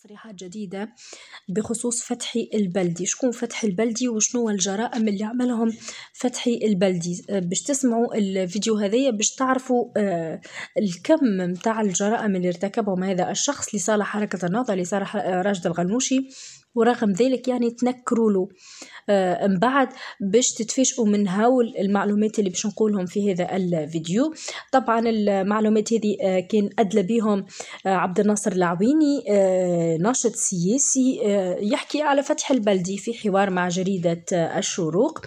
تصريحات جديدة بخصوص فتح البلدي شكون فتح البلدي وشنو الجرائم اللي عملهم فتح البلدي آه، باش تسمعوا الفيديو هذايا باش تعرفوا آه، الكم متاع الجرائم اللي ارتكبهم هذا الشخص لصالح حركة النهضة لصالح آه، راشد الغنوشي ورغم ذلك يعني تنكروا له آه من بعد باش تتفاجئوا من هول المعلومات اللي باش نقولهم في هذا الفيديو طبعا المعلومات هذه آه كان ادلى بهم آه عبد الناصر العويني آه ناشط سياسي آه يحكي على فتح البلدي في حوار مع جريده آه الشروق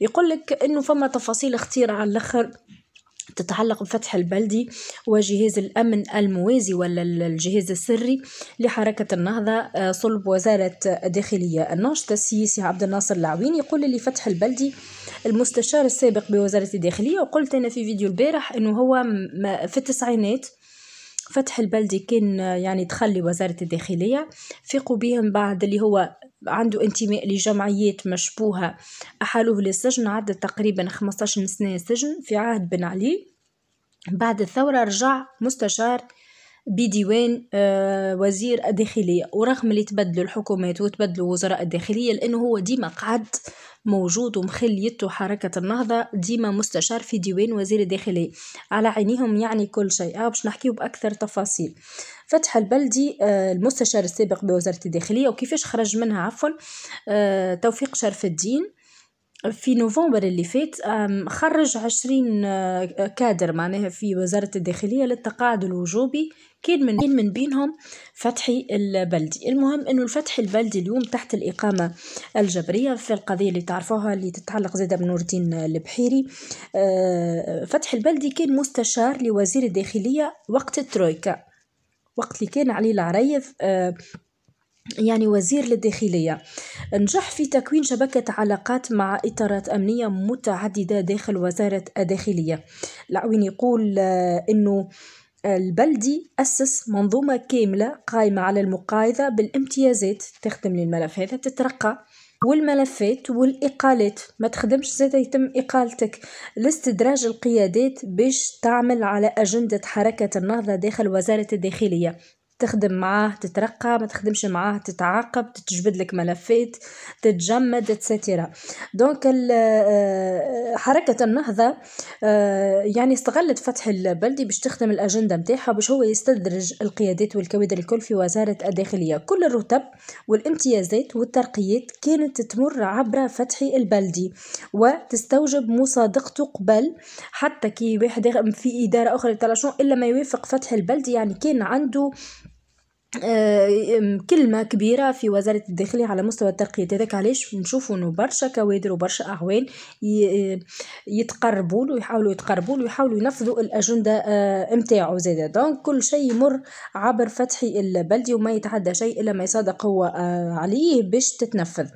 يقول لك انه فما تفاصيل اختيار على الاخر تتعلق بفتح البلدي وجهاز الأمن الموازي ولا الجهاز السري لحركة النهضة آه، صلب وزارة الداخلية الناشط السياسي عبد الناصر العوين يقول لي فتح البلدي المستشار السابق بوزارة الداخلية وقلت أنا في فيديو البارح أنه هو في التسعينات فتح البلدي كان آه، يعني تخلي وزارة الداخلية فيقوا بهم بعد اللي هو عنده انتماء لجمعيات مشبوهة أحالوه للسجن عدى تقريبا 15 سنة سجن في عهد بن علي بعد الثورة رجع مستشار بديوان آه، وزير الداخلية ورغم اللي تبدلوا الحكومات وتبدلوا وزراء الداخلية لأنه هو ديما قعد موجود ومخليته حركة النهضة ديما مستشار في ديوان وزير الداخلية على عينيهم يعني كل شيء آه باش نحكيه بأكثر تفاصيل فتح البلدي آه، المستشار السابق بوزارة الداخلية وكيفاش خرج منها عفوا آه، توفيق شرف الدين في نوفمبر اللي فات خرج عشرين آه، كادر معناها في وزارة الداخلية للتقاعد الوجوبي كان من من بينهم فتحي البلدي المهم انه الفتح البلدي اليوم تحت الاقامه الجبريه في القضيه اللي تعرفوها اللي تتعلق زاده بنور الدين البحيري آه، فتحي البلدي كان مستشار لوزير الداخليه وقت الترويكا وقت اللي كان علي العريف آه، يعني وزير للداخلية نجح في تكوين شبكة علاقات مع إطارات أمنية متعددة داخل وزارة الداخلية العوين يقول آه، أنه البلدي أسس منظومة كاملة قائمة على المقايضة بالامتيازات تخدم للملف هذا تترقى والملفات والإقالات ما تخدمش زادا يتم إقالتك لاستدراج القيادات باش تعمل على أجندة حركة النهضة داخل وزارة الداخلية تخدم معاه تترقى ما تخدمش معاه تتعاقب تتجبد لك ملفات تتجمد اتسيتيرا آه، دونك آه، حركة النهضة آه، يعني استغلت فتح البلدي باش تخدم الأجندة متاعها باش هو يستدرج القيادات والكوادر الكل في وزارة الداخلية كل الرتب والامتيازات والترقيات كانت تمر عبر فتح البلدي وتستوجب مصادقته قبل حتى كي واحد في إدارة أخرى إلا ما يوافق فتح البلدي يعني كان عنده آه، كلمة كبيرة في وزارة الداخلية على مستوى الترقية هذاك علاش نشوفو انه برشا كوادر وبرشا أعوان آه، يتقربوا له يحاولوا يتقربوا له ويحاولوا ينفذوا الأجندة نتاعو آه، زادا دونك كل شيء يمر عبر فتح البلدي وما يتعدى شيء إلا ما يصادق هو عليه باش تتنفذ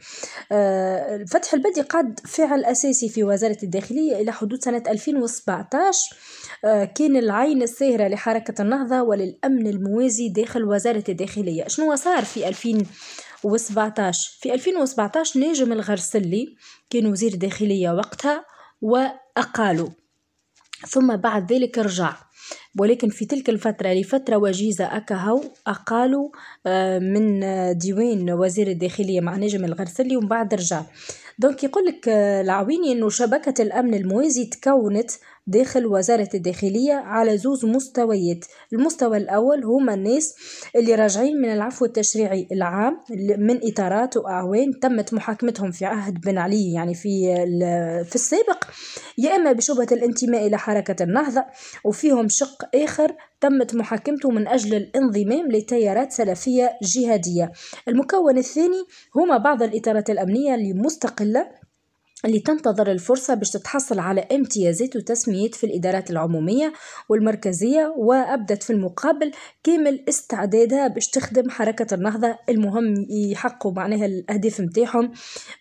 فتح البلدي قد فعل أساسي في وزارة الداخلية إلى حدود سنة 2017 كان العين الساهرة لحركة النهضة وللأمن الموازي داخل وزارة الثالثة الداخلية شنو صار في 2017 في 2017 ناجم الغرسلي كان وزير داخلية وقتها وأقالوا ثم بعد ذلك رجع ولكن في تلك الفترة لفترة وجيزة أكهو أقالوا آه، من ديوان وزير الداخلية مع نجم الغرسلي ومن بعد رجع دونك يقول لك آه، العويني أنه شبكة الأمن الموازي تكونت داخل وزارة الداخلية على زوز مستويات المستوى الأول هما الناس اللي راجعين من العفو التشريعي العام من إطارات وأعوان تمت محاكمتهم في عهد بن علي يعني في في السابق يا إما بشبهة الانتماء إلى حركة النهضة وفيهم شق آخر تمت محاكمته من أجل الانضمام لتيارات سلفية جهادية المكون الثاني هما بعض الإطارات الأمنية المستقلة اللي تنتظر الفرصة باش تتحصل على امتيازات وتسميات في الإدارات العمومية والمركزية وأبدت في المقابل كامل استعدادها باش تخدم حركة النهضة المهم يحققوا معناها الأهداف متاعهم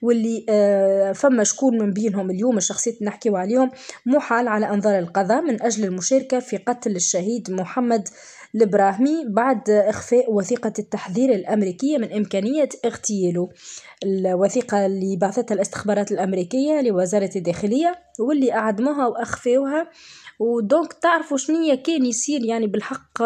واللي آه، فما شكون من بينهم اليوم الشخصيات اللي نحكيو عليهم محال على أنظار القضاء من أجل المشاركة في قتل الشهيد محمد البراهمي بعد إخفاء وثيقة التحذير الأمريكية من إمكانية اغتياله الوثيقة اللي بعثتها الاستخبارات الأمريكية لوزارة الداخلية واللي أعدموها وأخفوها ودونك تعرفوا شنية كان يصير يعني بالحق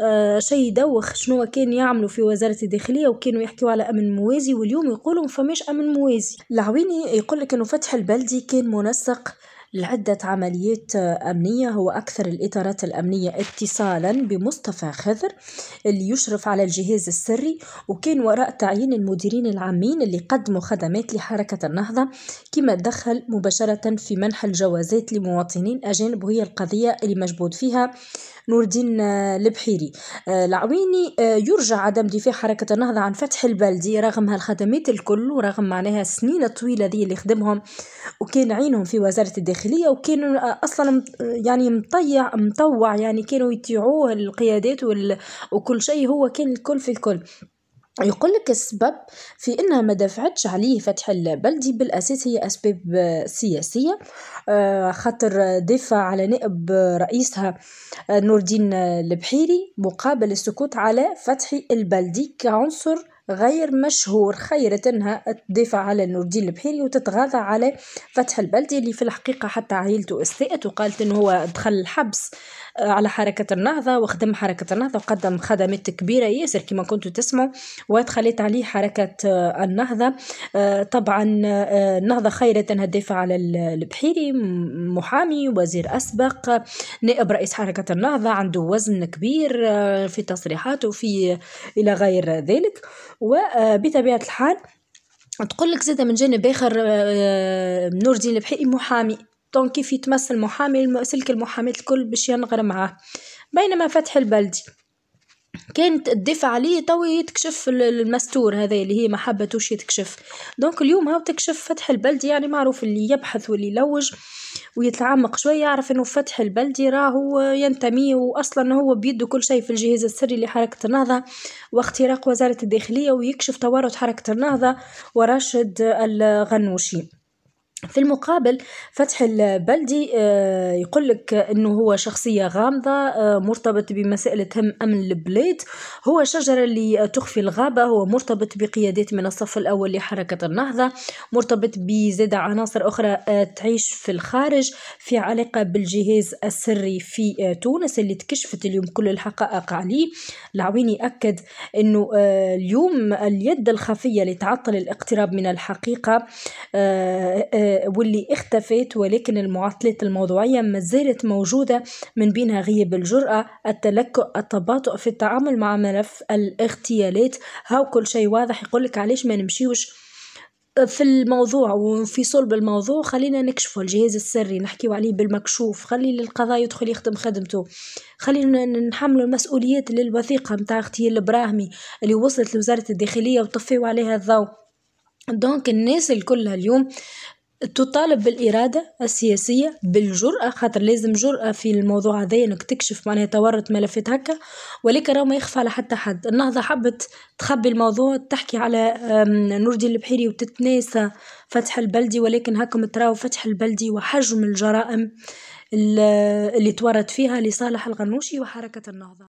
آه، شيء يدوخ شنو كان يعملوا في وزاره الداخليه وكانوا يحكيوا على امن موازي واليوم يقولوا فماش امن موازي العويني يقول لك انه فتح البلدي كان منسق لعدة عمليات أمنية هو أكثر الإطارات الأمنية اتصالا بمصطفى خضر اللي يشرف على الجهاز السري وكان وراء تعيين المديرين العامين اللي قدموا خدمات لحركة النهضة كما دخل مباشرة في منح الجوازات لمواطنين أجانب وهي القضية اللي مجبود فيها نور الدين البحيري العويني يرجع عدم دفاع حركة النهضة عن فتح البلدي رغم هالخدمات الكل ورغم معناها السنين الطويلة ذي اللي خدمهم وكان عينهم في وزارة الداخلية الداخليه وكانوا آه، اصلا يعني مطيع مطوع يعني كانوا يطيعوه القيادات وكل شيء هو كان الكل في الكل يقول لك السبب في انها ما دافعتش عليه فتح البلدي بالاساس هي اسباب سياسيه آه، خاطر دافع على نائب رئيسها آه، نور الدين البحيري مقابل السكوت على فتح البلدي كعنصر غير مشهور خيرة أنها تدافع على نور الدين البحيري وتتغاضى على فتح البلدي اللي في الحقيقة حتى عائلته استاءت وقالت أنه هو دخل الحبس آه، على حركة النهضة وخدم حركة النهضة وقدم خدمات كبيرة ياسر كما كنتوا تسمعوا ودخلت عليه حركة آه، النهضة آه، طبعا النهضة خيرة تدافع على البحيري محامي وزير أسبق نائب رئيس حركة النهضة عنده وزن كبير في تصريحاته في إلى غير ذلك وبطبيعة الحال تقول لك زادة من جانب آخر آه، آه، نور الدين البحي محامي دونك كيف يتمثل محامي سلك المحامي الكل باش ينغر معاه بينما فتح البلدي كانت الدفع عليه توي يتكشف المستور هذا اللي هي ما حبتوش يتكشف دونك اليوم هاو تكشف فتح البلدي يعني معروف اللي يبحث واللي يلوج ويتعمق شوية يعرف انه فتح البلدي راهو ينتمي واصلا هو بيده كل شيء في الجهاز السري لحركة النهضة واختراق وزارة الداخلية ويكشف تورط حركة النهضة وراشد الغنوشي في المقابل فتح البلدي آه، يقول لك انه هو شخصيه غامضه آه، مرتبط بمسائل تهم امن البلاد هو شجره اللي تخفي الغابه هو مرتبط بقيادات من الصف الاول لحركه النهضه مرتبط بزاد عناصر اخرى آه، تعيش في الخارج في علاقه بالجهاز السري في تونس اللي تكشفت اليوم كل الحقائق عليه العويني اكد انه اليوم اليد الخفيه لتعطل الاقتراب من الحقيقه واللي اختفت ولكن المعطلات الموضوعية ما زالت موجودة من بينها غياب الجرأة التلكؤ التباطؤ في التعامل مع ملف الاغتيالات هاو كل شيء واضح يقولك علاش ما نمشيوش في الموضوع وفي صلب الموضوع خلينا نكشفه الجهاز السري نحكيو عليه بالمكشوف خلي للقضاء يدخل يخدم خدمته خلينا نحمل المسؤوليات للوثيقة متاع اغتيال البراهمي اللي وصلت لوزارة الداخلية وطفيوا عليها الضوء دونك الناس الكل اليوم تطالب بالإرادة السياسية بالجرأة خاطر لازم جرأة في الموضوع هذايا انك تكشف معناها تورط ملفات هكا ولكن راه ما يخفى على حتى حد النهضة حبت تخبي الموضوع تحكي على نوردي البحيري وتتناسى فتح البلدي ولكن هاكم تراو فتح البلدي وحجم الجرائم اللي تورط فيها لصالح الغنوشي وحركة النهضة